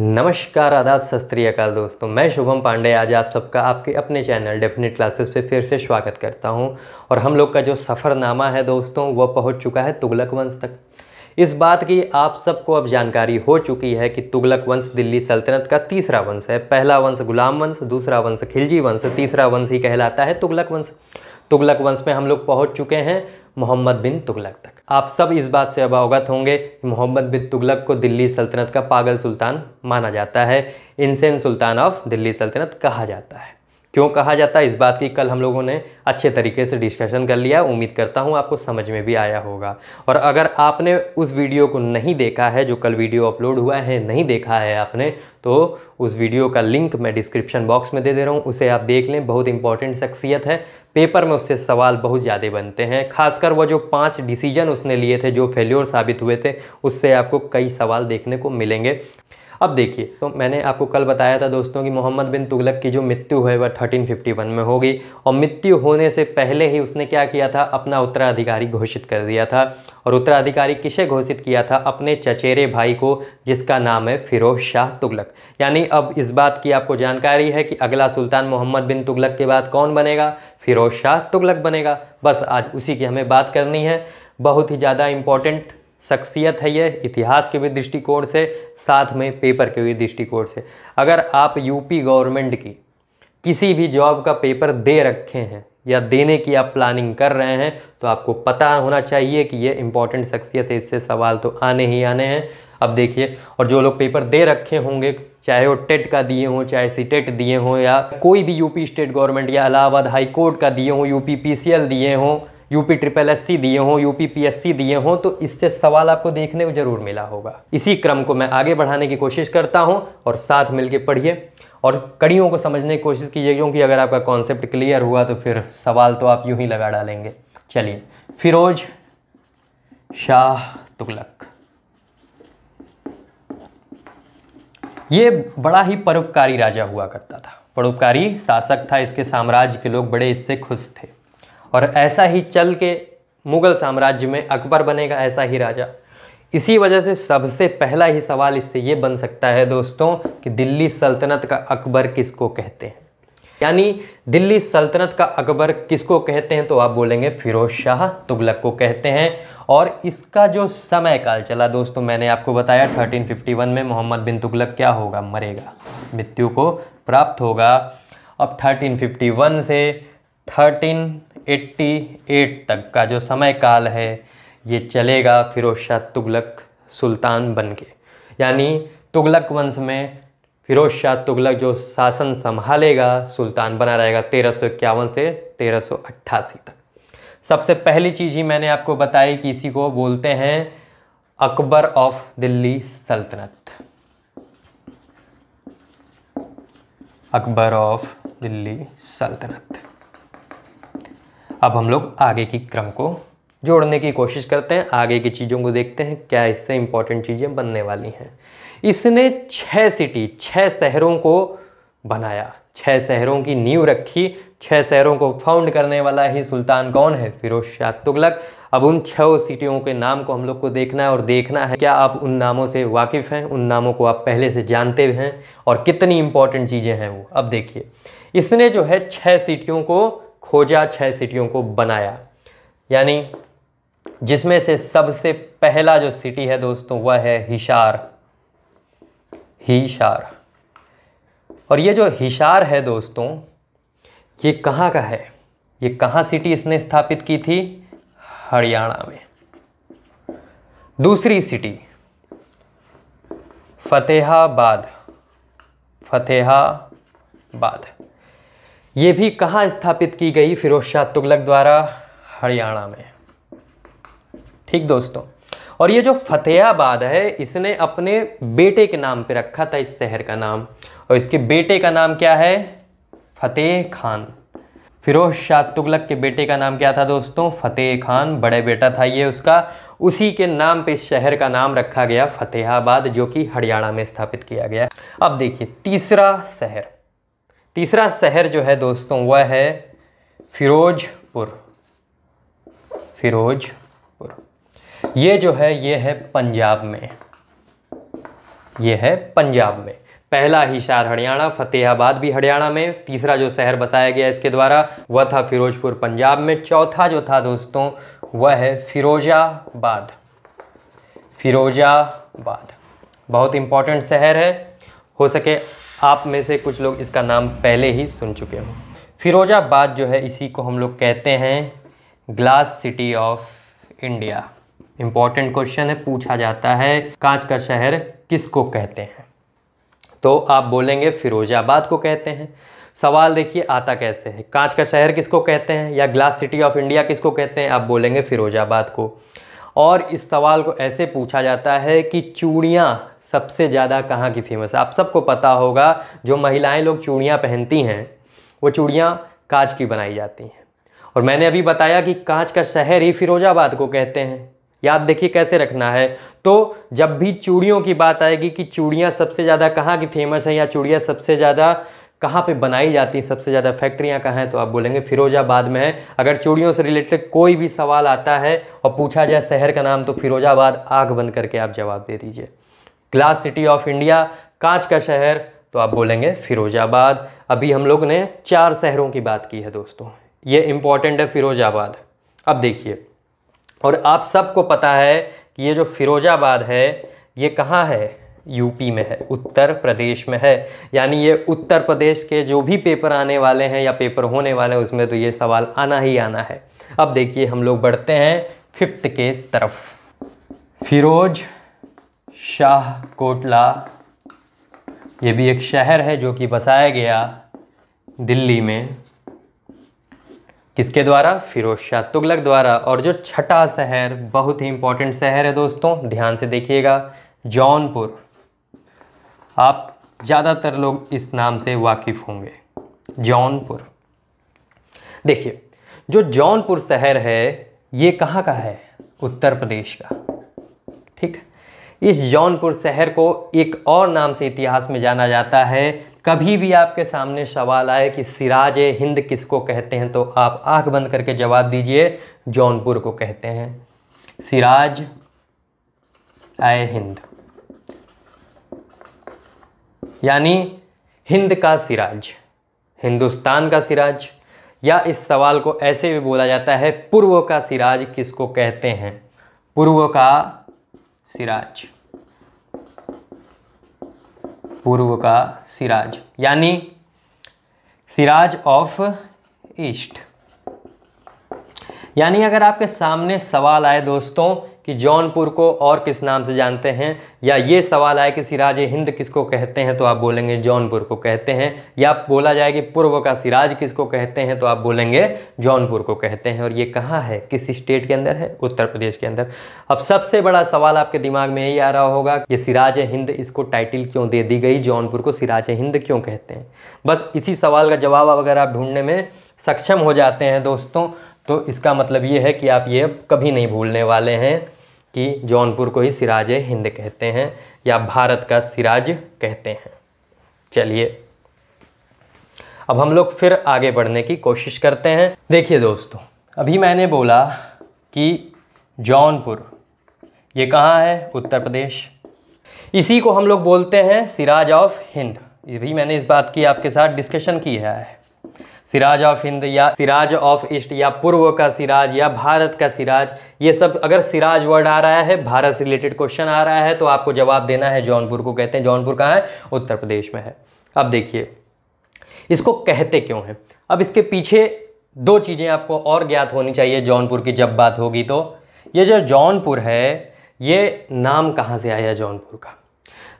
नमस्कार आदाब सत अकाल दोस्तों मैं शुभम पांडे आज आप सबका आपके अपने चैनल डेफिनेट क्लासेस पे फिर से स्वागत करता हूं और हम लोग का जो सफ़रनामा है दोस्तों वह पहुंच चुका है तुगलक वंश तक इस बात की आप सबको अब जानकारी हो चुकी है कि तुगलक वंश दिल्ली सल्तनत का तीसरा वंश है पहला वंश गुलाम वंश दूसरा वंश खिलजी वंश तीसरा वंश ही कहलाता है तुगलक वंश तुगलक वंश में हम लोग पहुँच चुके हैं मोहम्मद बिन तुगलक तक आप सब इस बात से अब अवगत होंगे कि मोहम्मद बिन तुगलक को दिल्ली सल्तनत का पागल सुल्तान माना जाता है इनसेन सुल्तान ऑफ दिल्ली सल्तनत कहा जाता है क्यों कहा जाता है इस बात की कल हम लोगों ने अच्छे तरीके से डिस्कशन कर लिया उम्मीद करता हूँ आपको समझ में भी आया होगा और अगर आपने उस वीडियो को नहीं देखा है जो कल वीडियो अपलोड हुआ है नहीं देखा है आपने तो उस वीडियो का लिंक मैं डिस्क्रिप्शन बॉक्स में दे दे रहा हूँ उसे आप देख लें बहुत इंपॉर्टेंट शख्सियत है पेपर में उससे सवाल बहुत ज़्यादा बनते हैं खासकर वह जो पाँच डिसीजन उसने लिए थे जो फेल्योर साबित हुए थे उससे आपको कई सवाल देखने को मिलेंगे अब देखिए तो मैंने आपको कल बताया था दोस्तों कि मोहम्मद बिन तुगलक की जो मृत्यु है वह थर्टीन फिफ्टी वन में होगी और मृत्यु होने से पहले ही उसने क्या किया था अपना उत्तराधिकारी घोषित कर दिया था और उत्तराधिकारी किसे घोषित किया था अपने चचेरे भाई को जिसका नाम है फिरोज शाह तुगलक यानी अब इस बात की आपको जानकारी है कि अगला सुल्तान मोहम्मद बिन तुगलक के बाद कौन बनेगा फिरोज शाह तुगलक बनेगा बस आज उसी की हमें बात करनी है बहुत ही ज़्यादा इम्पॉर्टेंट शख्सियत है ये इतिहास के भी दृष्टिकोण से साथ में पेपर के भी दृष्टिकोण से अगर आप यूपी गवर्नमेंट की किसी भी जॉब का पेपर दे रखे हैं या देने की आप प्लानिंग कर रहे हैं तो आपको पता होना चाहिए कि ये इम्पॉर्टेंट शख्सियत है इससे सवाल तो आने ही आने हैं अब देखिए और जो लोग पेपर दे रखे होंगे चाहे वो टेट का दिए हों चाहे सी टेट दिए हों या कोई भी यूपी स्टेट गवर्नमेंट या इलाहाबाद हाई कोर्ट का दिए हों यूपी पीसीएल दिए हों यूपी ट्रिपल एस सी दिए हों यूपी पी एस सी दिए हों तो इससे सवाल आपको देखने को जरूर मिला होगा इसी क्रम को मैं आगे बढ़ाने की कोशिश करता हूँ और साथ मिलकर पढ़िए और कड़ियों को समझने की कोशिश कीजिए क्योंकि अगर आपका कॉन्सेप्ट क्लियर हुआ तो फिर सवाल तो आप यूँ ही लगा डालेंगे चलिए फिरोज शाह तुगलक ये बड़ा ही परोपकारी राजा हुआ करता था परोपकारी शासक था इसके साम्राज्य के लोग बड़े इससे खुश थे और ऐसा ही चल के मुग़ल साम्राज्य में अकबर बनेगा ऐसा ही राजा इसी वजह से सबसे पहला ही सवाल इससे ये बन सकता है दोस्तों कि दिल्ली सल्तनत का अकबर किसको कहते हैं यानी दिल्ली सल्तनत का अकबर किसको कहते हैं तो आप बोलेंगे फिरोज शाह तुगलक को कहते हैं और इसका जो समय काल चला दोस्तों मैंने आपको बताया 1351 में मोहम्मद बिन तुगलक क्या होगा मरेगा मृत्यु को प्राप्त होगा अब 1351 से थर्टीन 88 तक का जो समय काल है ये चलेगा फिरोज शाह तुगलक सुल्तान बन के यानी तुगलक वंश में फिरोज शाह तुगलक जो शासन संभालेगा सुल्तान बना रहेगा तेरह से तेरह तक सबसे पहली चीज़ ही मैंने आपको बताई कि इसी को बोलते हैं अकबर ऑफ दिल्ली सल्तनत अकबर ऑफ दिल्ली सल्तनत अब हम लोग आगे की क्रम को जोड़ने की कोशिश करते हैं आगे की चीज़ों को देखते हैं क्या इससे इम्पॉर्टेंट चीज़ें बनने वाली हैं इसने छः सिटी छः शहरों को बनाया छः शहरों की नींव रखी छः शहरों को फाउंड करने वाला ही सुल्तान कौन है फिरोज शाह तुगलक अब उन छः सिटियों के नाम को हम लोग को देखना है और देखना है क्या आप उन नामों से वाकिफ़ हैं उन नामों को आप पहले से जानते हैं और कितनी इम्पॉर्टेंट चीज़ें हैं वो अब देखिए इसने जो है छः सिटियों को खोजा छह सिटियों को बनाया यानी जिसमें से सबसे पहला जो सिटी है दोस्तों वह है हिशार हिशार और ये जो हिशार है दोस्तों ये कहाँ का है ये कहाँ सिटी इसने स्थापित की थी हरियाणा में दूसरी सिटी फतेहाबाद फतेहाबाद ये भी कहाँ स्थापित की गई फिरोज शाह तुगलक द्वारा हरियाणा में ठीक दोस्तों और ये जो फतेहाबाद है इसने अपने बेटे के नाम पे रखा था इस शहर का नाम और इसके बेटे का नाम क्या है फतेह खान फिरोज शाह तुगलक के बेटे का नाम क्या था दोस्तों फतेह खान बड़े बेटा था ये उसका उसी के नाम पे इस शहर का नाम रखा गया फतेहाबाद जो कि हरियाणा में स्थापित किया गया अब देखिए तीसरा शहर तीसरा शहर जो है दोस्तों वह है फिरोजपुर फिरोजपुर ये जो है ये है पंजाब में ये है पंजाब में पहला ही शहर हरियाणा फतेहाबाद भी हरियाणा में तीसरा जो शहर बताया गया इसके द्वारा वह था फिरोजपुर पंजाब में चौथा जो था दोस्तों वह है फिरोजाबाद फिरोजाबाद बहुत इंपॉर्टेंट शहर है हो सके आप में से कुछ लोग इसका नाम पहले ही सुन चुके हों फिरोजाबाद जो है इसी को हम लोग कहते हैं glass city of India important question है पूछा जाता है कांच का शहर किसको कहते हैं तो आप बोलेंगे फिरोजाबाद को कहते हैं सवाल देखिए आता कैसे है कांच का शहर किसको कहते हैं या ग्लास सिटी ऑफ इंडिया किसको कहते हैं आप बोलेंगे फिरोजाबाद को और इस सवाल को ऐसे पूछा जाता है कि चूड़ियाँ सबसे ज़्यादा कहाँ की फेमस है आप सबको पता होगा जो महिलाएं लोग चूड़ियाँ पहनती हैं वो चूड़ियाँ कांच की बनाई जाती हैं और मैंने अभी बताया कि कांच का शहर ही फिरोजाबाद को कहते हैं याद देखिए कैसे रखना है तो जब भी चूड़ियों की बात आएगी कि चूड़ियाँ सबसे ज़्यादा कहाँ की फेमस हैं या चूड़ियाँ सबसे ज़्यादा कहाँ पे बनाई जाती हैं सबसे ज़्यादा फैक्ट्रियाँ कहाँ हैं तो आप बोलेंगे फिरोजाबाद में है अगर चूड़ियों से रिलेटेड कोई भी सवाल आता है और पूछा जाए शहर का नाम तो फिरोजाबाद आग बंद करके आप जवाब दे दीजिए ग्लास सिटी ऑफ इंडिया कांच का शहर तो आप बोलेंगे फिरोजाबाद अभी हम लोग ने चार शहरों की बात की है दोस्तों ये इम्पॉर्टेंट है फिरोजाबाद अब देखिए और आप सबको पता है कि ये जो फिरोजाबाद है ये कहाँ है यूपी में है उत्तर प्रदेश में है यानी ये उत्तर प्रदेश के जो भी पेपर आने वाले हैं या पेपर होने वाले हैं उसमें तो ये सवाल आना ही आना है अब देखिए हम लोग बढ़ते हैं फिफ्थ के तरफ फिरोज शाह कोटला ये भी एक शहर है जो कि बसाया गया दिल्ली में किसके द्वारा फिरोज शाह तुगलक द्वारा और जो छठा शहर बहुत ही इंपॉर्टेंट शहर है दोस्तों ध्यान से देखिएगा जौनपुर आप ज़्यादातर लोग इस नाम से वाकिफ़ होंगे जौनपुर देखिए जो जौनपुर शहर है ये कहाँ का है उत्तर प्रदेश का ठीक है इस जौनपुर शहर को एक और नाम से इतिहास में जाना जाता है कभी भी आपके सामने सवाल आए कि सिराज हिंद किसको कहते हैं तो आप आंख बंद करके जवाब दीजिए जौनपुर को कहते हैं सिराज आए हिंद यानी हिंद का सिराज हिंदुस्तान का सिराज या इस सवाल को ऐसे भी बोला जाता है पूर्व का सिराज किसको कहते हैं पूर्व का सिराज पूर्व का सिराज यानी सिराज ऑफ ईस्ट यानी अगर आपके सामने सवाल आए दोस्तों कि जौनपुर को और किस नाम से जानते हैं या ये सवाल आए कि सिराज हिंद किसको कहते हैं तो आप बोलेंगे जौनपुर को कहते हैं या बोला जाए कि पूर्व का सिराज किसको कहते हैं तो आप बोलेंगे जौनपुर को कहते हैं और ये कहाँ है किस स्टेट के अंदर है उत्तर प्रदेश के अंदर अब सबसे बड़ा सवाल आपके दिमाग में यही आ रहा होगा कि सिराज हिंद इसको टाइटिल क्यों दे दी गई जौनपुर को सिराज हिंद क्यों कहते हैं बस इसी सवाल का जवाब अगर आप ढूंढने में सक्षम हो जाते हैं दोस्तों तो इसका मतलब ये है कि आप ये कभी नहीं भूलने वाले हैं कि जौनपुर को ही सिराज हिंद कहते हैं या भारत का सिराज कहते हैं चलिए अब हम लोग फिर आगे बढ़ने की कोशिश करते हैं देखिए दोस्तों अभी मैंने बोला कि जौनपुर ये कहाँ है उत्तर प्रदेश इसी को हम लोग बोलते हैं सिराज ऑफ हिंद ये भी मैंने इस बात की आपके साथ डिस्कशन की है सिराज ऑफ हिंद या सिराज ऑफ ईस्ट या पूर्व का सिराज या भारत का सिराज ये सब अगर सिराज वर्ड आ रहा है भारत से रिलेटेड क्वेश्चन आ रहा है तो आपको जवाब देना है जौनपुर को कहते हैं जौनपुर कहाँ है उत्तर प्रदेश में है अब देखिए इसको कहते क्यों हैं अब इसके पीछे दो चीज़ें आपको और ज्ञात होनी चाहिए जौनपुर की जब बात होगी तो ये जो जौनपुर है ये नाम कहाँ से आया जौनपुर का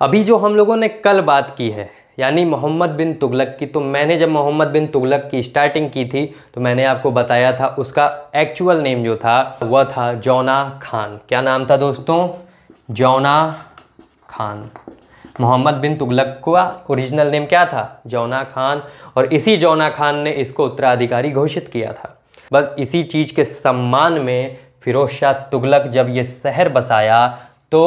अभी जो हम लोगों ने कल बात की है यानी मोहम्मद बिन तुगलक की तो मैंने जब मोहम्मद बिन तुगलक की स्टार्टिंग की थी तो मैंने आपको बताया था उसका एक्चुअल नेम जो था वह था जौना खान क्या नाम था दोस्तों जौना खान मोहम्मद बिन तुगलक का ओरिजिनल नेम क्या था जौना खान और इसी जौना खान ने इसको उत्तराधिकारी घोषित किया था बस इसी चीज़ के सम्मान में फ़िरोज़ शाह तुगलक जब ये शहर बसाया तो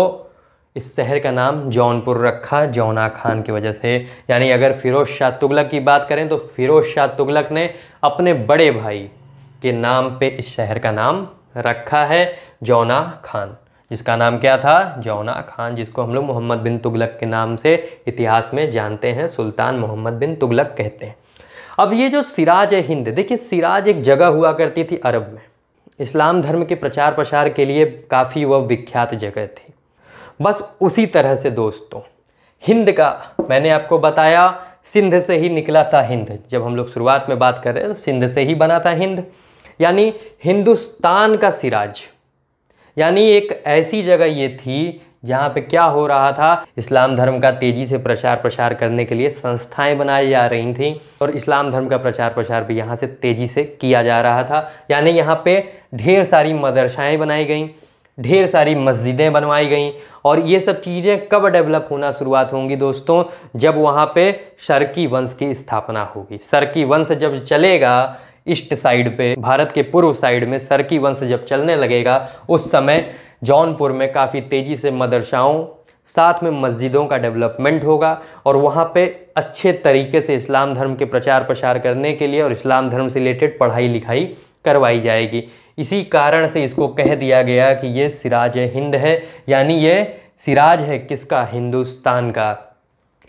इस शहर का नाम जौनपुर रखा जौना खान की वजह से यानी अगर फ़िरोज़ शाह तुगलक की बात करें तो फ़िरोज़ शाह तुगलक ने अपने बड़े भाई के नाम पे इस शहर का नाम रखा है जौना खान जिसका नाम क्या था जौना खान जिसको हम लोग मोहम्मद बिन तुगलक के नाम से इतिहास में जानते हैं सुल्तान मोहम्मद बिन तुगलक कहते हैं अब ये जो सिराज है हिंद देखिए सिराज एक जगह हुआ करती थी अरब में इस्लाम धर्म के प्रचार प्रसार के लिए काफ़ी वह विख्यात जगह थी बस उसी तरह से दोस्तों हिंद का मैंने आपको बताया सिंध से ही निकला था हिंद जब हम लोग शुरुआत में बात कर रहे हैं तो सिंध से ही बना था हिंद यानी हिंदुस्तान का सिराज यानी एक ऐसी जगह ये थी जहाँ पे क्या हो रहा था इस्लाम धर्म का तेज़ी से प्रचार प्रसार करने के लिए संस्थाएं बनाई जा रही थीं और इस्लाम धर्म का प्रचार प्रसार भी यहाँ से तेज़ी से किया जा रहा था यानी यहाँ पे ढेर सारी मदरसाएँ बनाई गईं ढेर सारी मस्जिदें बनवाई गई और ये सब चीज़ें कब डेवलप होना शुरुआत होंगी दोस्तों जब वहाँ पे सरकी वंश की स्थापना होगी सरकी वंश जब चलेगा ईस्ट साइड पे भारत के पूर्व साइड में सरकी वंश जब चलने लगेगा उस समय जौनपुर में काफ़ी तेज़ी से मदरसाओं साथ में मस्जिदों का डेवलपमेंट होगा और वहाँ पे अच्छे तरीके से इस्लाम धर्म के प्रचार प्रसार करने के लिए और इस्लाम धर्म से रिलेटेड पढ़ाई लिखाई करवाई जाएगी इसी कारण से इसको कह दिया गया कि ये सिराज हिंद है यानी ये सिराज है किसका हिंदुस्तान का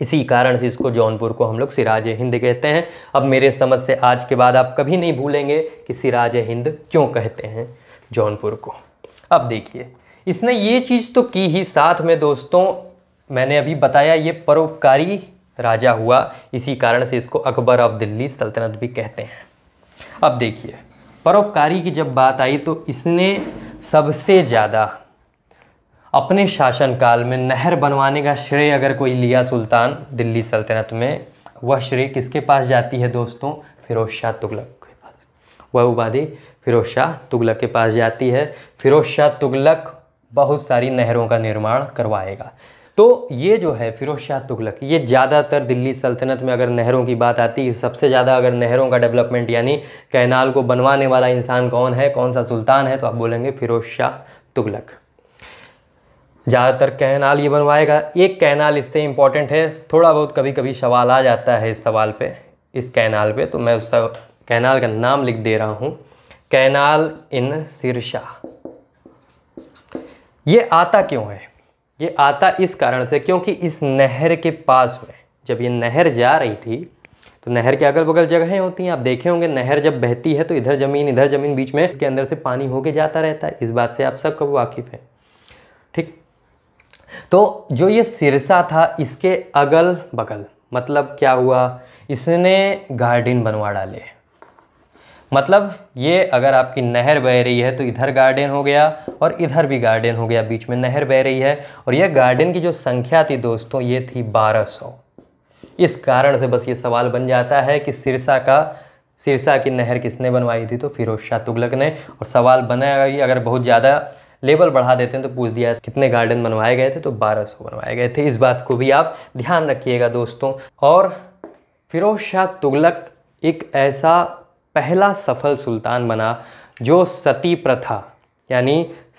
इसी कारण से इसको जौनपुर को हम लोग सिराज हिंद कहते हैं अब मेरे समझ से आज के बाद आप कभी नहीं भूलेंगे कि सिराज हिंद क्यों कहते हैं जौनपुर को अब देखिए इसने ये चीज़ तो की ही साथ में दोस्तों मैंने अभी बताया ये परोपकारी राजा हुआ इसी कारण से इसको अकबर ऑफ दिल्ली सल्तनत भी कहते हैं अब देखिए परोपकारी की जब बात आई तो इसने सबसे ज़्यादा अपने शासनकाल में नहर बनवाने का श्रेय अगर कोई लिया सुल्तान दिल्ली सल्तनत में वह श्रेय किसके पास जाती है दोस्तों फिरोज शाह तुगलक के पास वह उबादी फिरोज शाह तुगलक के पास जाती है फिरोज शाह तुगलक बहुत सारी नहरों का निर्माण करवाएगा तो ये जो है फिरोज शाह तुगलक ये ज़्यादातर दिल्ली सल्तनत में अगर नहरों की बात आती है सबसे ज़्यादा अगर नहरों का डेवलपमेंट यानी कैनाल को बनवाने वाला इंसान कौन है कौन सा सुल्तान है तो आप बोलेंगे फिरोज शाह तुगलक ज़्यादातर कैनाल ये बनवाएगा एक कैनाल इससे इम्पॉर्टेंट है थोड़ा बहुत कभी कभी सवाल आ जाता है इस सवाल पे इस कैनाल पे तो मैं उस कैनाल का नाम लिख दे रहा हूँ कैनाल इन सिरशाह ये आता क्यों है ये आता इस कारण से क्योंकि इस नहर के पास में जब ये नहर जा रही थी तो नहर के अगल बगल जगहें होती हैं आप देखे होंगे नहर जब बहती है तो इधर ज़मीन इधर ज़मीन बीच में इसके अंदर से पानी होके जाता रहता है इस बात से आप सबको वाकिफ़ हैं ठीक तो जो ये सिरसा था इसके अगल बगल मतलब क्या हुआ इसने गार्डन बनवा डाले मतलब ये अगर आपकी नहर बह रही है तो इधर गार्डन हो गया और इधर भी गार्डन हो गया बीच में नहर बह रही है और यह गार्डन की जो संख्या थी दोस्तों ये थी बारह सौ इस कारण से बस ये सवाल बन जाता है कि सिरसा का सिरसा की नहर किसने बनवाई थी तो फिरोज शाह तुगलक ने और सवाल बनाया कि अगर बहुत ज़्यादा लेवल बढ़ा देते हैं तो पूछ दिया कितने गार्डन बनवाए गए थे तो सौ बनवाए गए थे इस बात को भी आप ध्यान रखिएगा दोस्तों और फिरोज शाह तुगलक एक ऐसा पहला सफल सुल्तान बना जो सती प्रथा यानी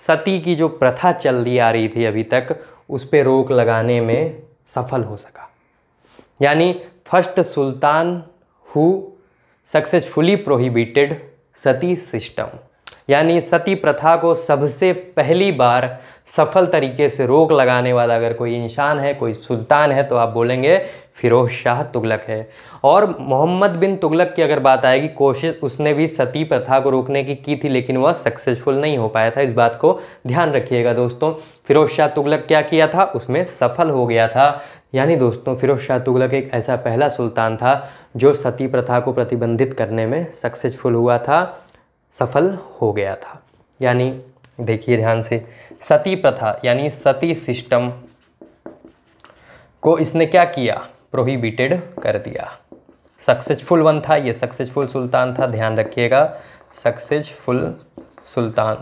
सती की जो प्रथा चल रही आ रही थी अभी तक उस पर रोक लगाने में सफल हो सका यानी first sultan who successfully prohibited sati system यानी सती प्रथा को सबसे पहली बार सफल तरीके से रोक लगाने वाला अगर कोई इंसान है कोई सुल्तान है तो आप बोलेंगे फ़िरोज़ शाह तुगलक है और मोहम्मद बिन तुगलक की अगर बात आएगी कोशिश उसने भी सती प्रथा को रोकने की की थी लेकिन वह सक्सेसफुल नहीं हो पाया था इस बात को ध्यान रखिएगा दोस्तों फ़िरोज़ शाह तुगलक क्या किया था उसमें सफल हो गया था यानी दोस्तों फ़िरोज़ शाह तुगलक एक ऐसा पहला सुल्तान था जो सती प्रथा को प्रतिबंधित करने में सक्सेसफुल हुआ था सफल हो गया था यानी देखिए ध्यान से सती प्रथा यानी सती सिस्टम को इसने क्या किया प्रोहिबिटेड कर दिया सक्सेसफुल वन था ये सक्सेसफुल सुल्तान था ध्यान रखिएगा सक्सेसफुल सुल्तान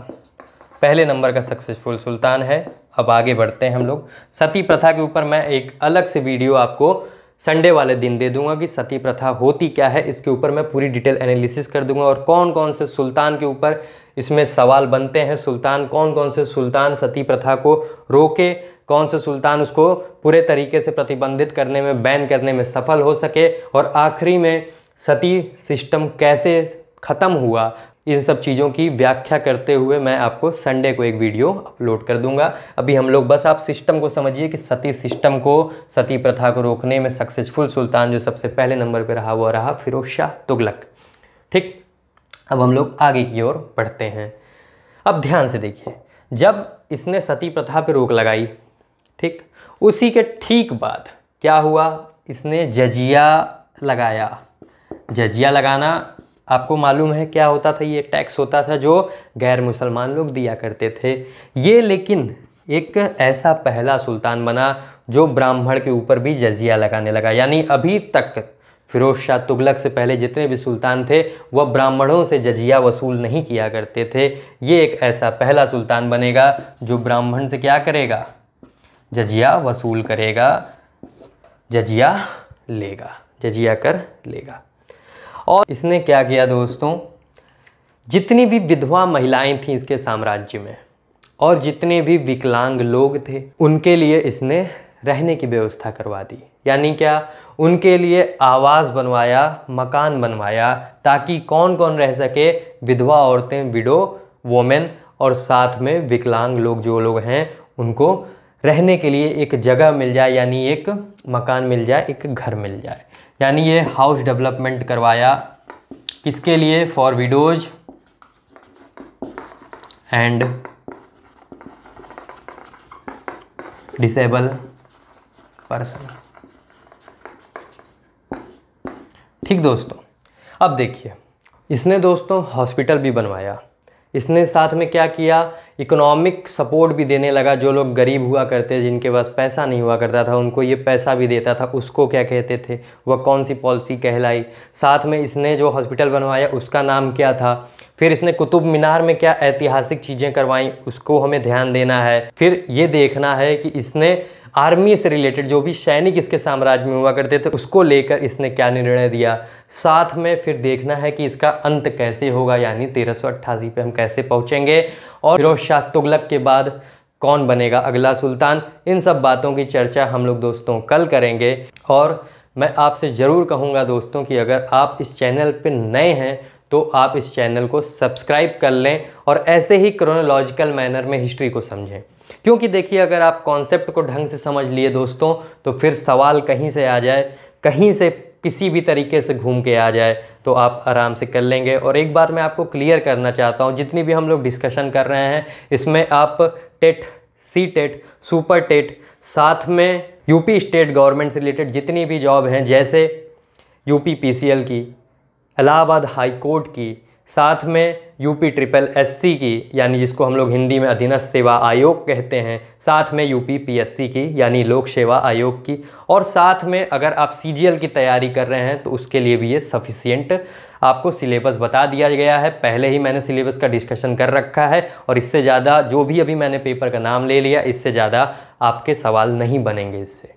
पहले नंबर का सक्सेसफुल सुल्तान है अब आगे बढ़ते हैं हम लोग सती प्रथा के ऊपर मैं एक अलग से वीडियो आपको संडे वाले दिन दे दूंगा कि सती प्रथा होती क्या है इसके ऊपर मैं पूरी डिटेल एनालिसिस कर दूंगा और कौन कौन से सुल्तान के ऊपर इसमें सवाल बनते हैं सुल्तान कौन कौन से सुल्तान सती प्रथा को रोके कौन से सुल्तान उसको पूरे तरीके से प्रतिबंधित करने में बैन करने में सफल हो सके और आखिरी में सती सिस्टम कैसे ख़त्म हुआ इन सब चीज़ों की व्याख्या करते हुए मैं आपको संडे को एक वीडियो अपलोड कर दूंगा अभी हम लोग बस आप सिस्टम को समझिए कि सती सिस्टम को सती प्रथा को रोकने में सक्सेसफुल सुल्तान जो सबसे पहले नंबर पर रहा वो रहा फिरोज शाह तुगलक ठीक अब हम लोग आगे की ओर बढ़ते हैं अब ध्यान से देखिए जब इसने सती प्रथा पर रोक लगाई ठीक उसी के ठीक बाद क्या हुआ इसने जजिया लगाया जजिया लगाना आपको मालूम है क्या होता था ये टैक्स होता था जो गैर मुसलमान लोग दिया करते थे ये लेकिन एक ऐसा पहला सुल्तान बना जो ब्राह्मण के ऊपर भी जजिया लगाने लगा यानी अभी तक फिरोज शाह तुगलक से पहले जितने भी सुल्तान थे वह ब्राह्मणों से जजिया वसूल नहीं किया करते थे ये एक ऐसा पहला सुल्तान बनेगा जो ब्राह्मण से क्या करेगा जजिया वसूल करेगा जजिया लेगा जजिया कर लेगा और इसने क्या किया दोस्तों जितनी भी विधवा महिलाएं थीं इसके साम्राज्य में और जितने भी विकलांग लोग थे उनके लिए इसने रहने की व्यवस्था करवा दी यानी क्या उनके लिए आवास बनवाया मकान बनवाया ताकि कौन कौन रह सके विधवा औरतें विडो वोमेन और साथ में विकलांग लोग जो लोग हैं उनको रहने के लिए एक जगह मिल जाए यानी एक मकान मिल जाए एक घर मिल जाए यानी ये हाउस डेवलपमेंट करवाया किसके लिए for widows and disable person ठीक दोस्तों अब देखिए इसने दोस्तों हॉस्पिटल भी बनवाया इसने साथ में क्या किया इकोनॉमिक सपोर्ट भी देने लगा जो लोग गरीब हुआ करते जिनके पास पैसा नहीं हुआ करता था उनको ये पैसा भी देता था उसको क्या कहते थे वह कौन सी पॉलिसी कहलाई साथ में इसने जो हॉस्पिटल बनवाया उसका नाम क्या था फिर इसने कुतुब मीनार में क्या ऐतिहासिक चीज़ें करवाई उसको हमें ध्यान देना है फिर ये देखना है कि इसने आर्मी से रिलेटेड जो भी सैनिक इसके साम्राज्य में हुआ करते थे उसको लेकर इसने क्या निर्णय दिया साथ में फिर देखना है कि इसका अंत कैसे होगा यानी तेरह पे हम कैसे पहुँचेंगे और फिरोज शाह तुगलक के बाद कौन बनेगा अगला सुल्तान इन सब बातों की चर्चा हम लोग दोस्तों कल करेंगे और मैं आपसे ज़रूर कहूँगा दोस्तों कि अगर आप इस चैनल पर नए हैं तो आप इस चैनल को सब्सक्राइब कर लें और ऐसे ही क्रोनोलॉजिकल मैनर में हिस्ट्री को समझें क्योंकि देखिए अगर आप कॉन्सेप्ट को ढंग से समझ लिए दोस्तों तो फिर सवाल कहीं से आ जाए कहीं से किसी भी तरीके से घूम के आ जाए तो आप आराम से कर लेंगे और एक बात मैं आपको क्लियर करना चाहता हूँ जितनी भी हम लोग डिस्कशन कर रहे हैं इसमें आप TET C TET super TET साथ में यूपी स्टेट गवर्नमेंट से रिलेटेड जितनी भी जॉब हैं जैसे यूपी पीसीएल की इलाहाबाद हाई कोर्ट की साथ में यूपी ट्रिपल एससी की यानी जिसको हम लोग हिंदी में अधीनस्थ सेवा आयोग कहते हैं साथ में यूपी पीएससी की यानी लोक सेवा आयोग की और साथ में अगर आप सीजीएल की तैयारी कर रहे हैं तो उसके लिए भी ये सफिशियंट आपको सिलेबस बता दिया गया है पहले ही मैंने सिलेबस का डिस्कशन कर रखा है और इससे ज़्यादा जो भी अभी मैंने पेपर का नाम ले लिया इससे ज़्यादा आपके सवाल नहीं बनेंगे इससे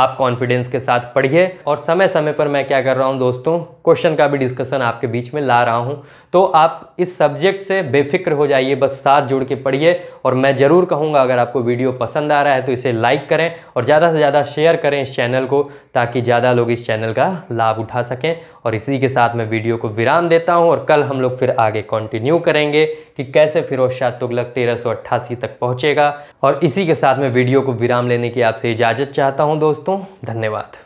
आप कॉन्फिडेंस के साथ पढ़िए और समय समय पर मैं क्या कर रहा हूँ दोस्तों क्वेश्चन का भी डिस्कशन आपके बीच में ला रहा हूँ तो आप इस सब्जेक्ट से बेफिक्र हो जाइए बस साथ जुड़ के पढ़िए और मैं ज़रूर कहूँगा अगर आपको वीडियो पसंद आ रहा है तो इसे लाइक करें और ज़्यादा से ज़्यादा शेयर करें इस चैनल को ताकि ज़्यादा लोग इस चैनल का लाभ उठा सकें और इसी के साथ मैं वीडियो को विराम देता हूँ और कल हम लोग फिर आगे कंटिन्यू करेंगे कि कैसे फिरोज शाह तुगलक तेरह तक पहुँचेगा और इसी के साथ मैं वीडियो को विराम लेने की आपसे इजाज़त चाहता हूँ दोस्तों धन्यवाद